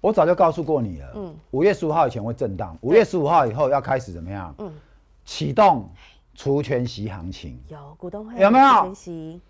我早就告诉过你了，嗯，五月十五号以前会震荡，五月十五号以后要开始怎么样？嗯，启动除权息行情。有股东会有没有？